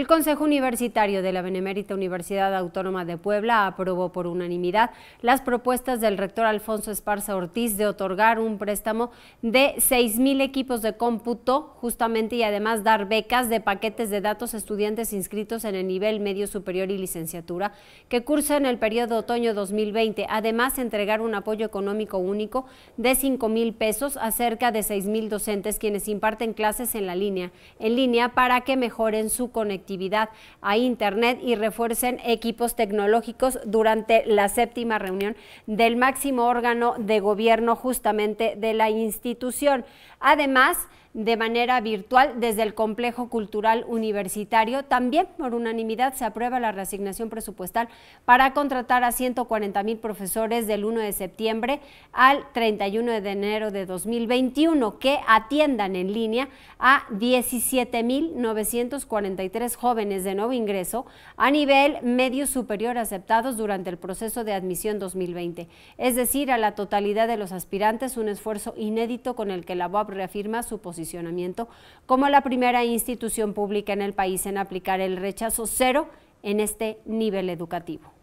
El Consejo Universitario de la Benemérita Universidad Autónoma de Puebla aprobó por unanimidad las propuestas del rector Alfonso Esparza Ortiz de otorgar un préstamo de 6.000 equipos de cómputo justamente y además dar becas de paquetes de datos a estudiantes inscritos en el nivel medio superior y licenciatura que cursan el periodo otoño 2020. Además, entregar un apoyo económico único de mil pesos a cerca de mil docentes quienes imparten clases en la línea, en línea para que mejoren su conectividad a Internet y refuercen equipos tecnológicos durante la séptima reunión del máximo órgano de gobierno justamente de la institución. Además, de manera virtual desde el Complejo Cultural Universitario. También, por unanimidad, se aprueba la reasignación presupuestal para contratar a 140 mil profesores del 1 de septiembre al 31 de enero de 2021 que atiendan en línea a 17 mil 943 jóvenes de nuevo ingreso a nivel medio superior aceptados durante el proceso de admisión 2020, es decir, a la totalidad de los aspirantes, un esfuerzo inédito con el que la UAP reafirma su posicionamiento como la primera institución pública en el país en aplicar el rechazo cero en este nivel educativo.